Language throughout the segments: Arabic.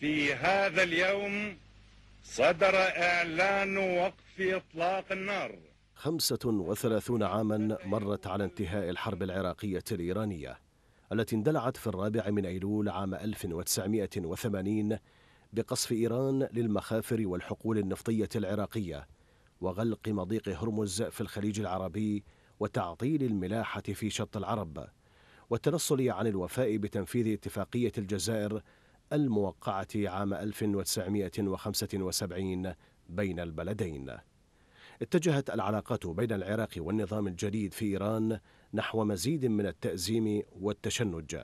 في هذا اليوم صدر إعلان وقف إطلاق النار 35 عاما مرت على انتهاء الحرب العراقية الإيرانية التي اندلعت في الرابع من أيلول عام 1980 بقصف إيران للمخافر والحقول النفطية العراقية وغلق مضيق هرمز في الخليج العربي وتعطيل الملاحة في شط العرب والتنصل عن الوفاء بتنفيذ اتفاقية الجزائر الموقعة عام 1975 بين البلدين. اتجهت العلاقات بين العراق والنظام الجديد في إيران نحو مزيد من التأزيم والتشنج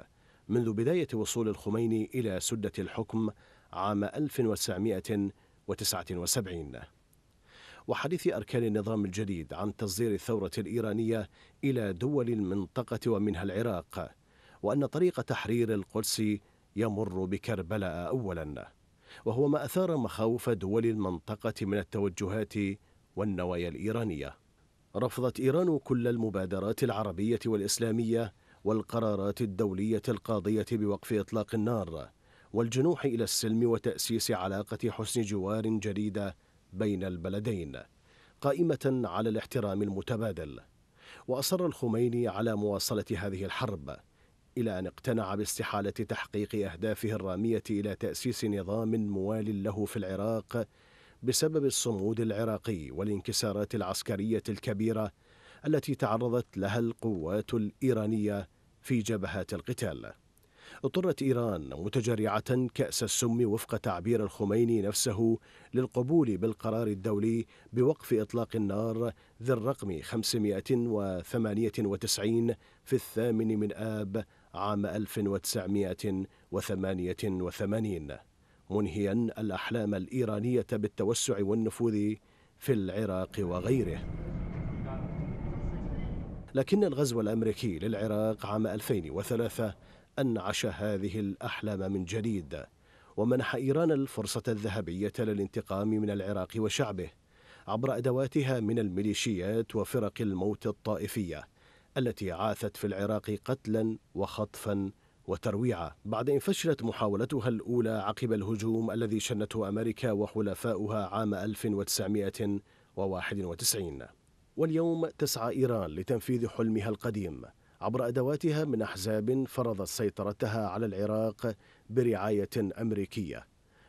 منذ بداية وصول الخميني إلى سدة الحكم عام 1979 وحديث أركان النظام الجديد عن تصدير الثورة الإيرانية إلى دول المنطقة ومنها العراق وأن طريق تحرير القدس يمر بكربلاء أولا وهو ما أثار مخاوف دول المنطقة من التوجهات والنوايا الإيرانية رفضت إيران كل المبادرات العربية والإسلامية والقرارات الدولية القاضية بوقف إطلاق النار والجنوح إلى السلم وتأسيس علاقة حسن جوار جديدة بين البلدين قائمة على الاحترام المتبادل وأصر الخميني على مواصلة هذه الحرب إلى أن اقتنع باستحالة تحقيق أهدافه الرامية إلى تأسيس نظام موال له في العراق بسبب الصمود العراقي والانكسارات العسكرية الكبيرة التي تعرضت لها القوات الإيرانية في جبهات القتال. اضطرت إيران متجرعة كأس السم وفق تعبير الخميني نفسه للقبول بالقرار الدولي بوقف إطلاق النار ذي الرقم 598 في الثامن من آب عام 1988 منهيا الأحلام الإيرانية بالتوسع والنفوذ في العراق وغيره لكن الغزو الأمريكي للعراق عام 2003 أنعش هذه الأحلام من جديد ومنح إيران الفرصة الذهبية للانتقام من العراق وشعبه عبر أدواتها من الميليشيات وفرق الموت الطائفية التي عاثت في العراق قتلا وخطفا وترويعا بعد ان فشلت محاولتها الاولى عقب الهجوم الذي شنته امريكا وحلفاؤها عام 1991 واليوم تسعى ايران لتنفيذ حلمها القديم عبر ادواتها من احزاب فرضت سيطرتها على العراق برعايه امريكيه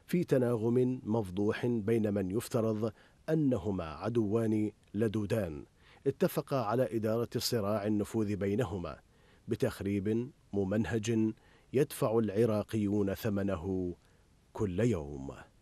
في تناغم مفضوح بين من يفترض انهما عدوان لدودان اتفقا على إدارة الصراع النفوذ بينهما بتخريب ممنهج يدفع العراقيون ثمنه كل يوم